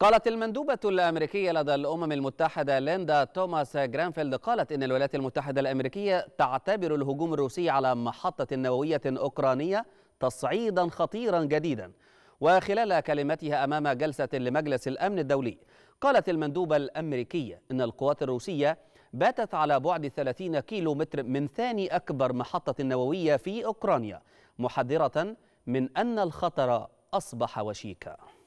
قالت المندوبة الأمريكية لدى الأمم المتحدة ليندا توماس جرانفيلد قالت إن الولايات المتحدة الأمريكية تعتبر الهجوم الروسي على محطة نووية أوكرانية تصعيدا خطيرا جديدا وخلال كلمتها أمام جلسة لمجلس الأمن الدولي قالت المندوبة الأمريكية إن القوات الروسية باتت على بعد 30 كيلو متر من ثاني أكبر محطة نووية في أوكرانيا محذرة من أن الخطر أصبح وشيكا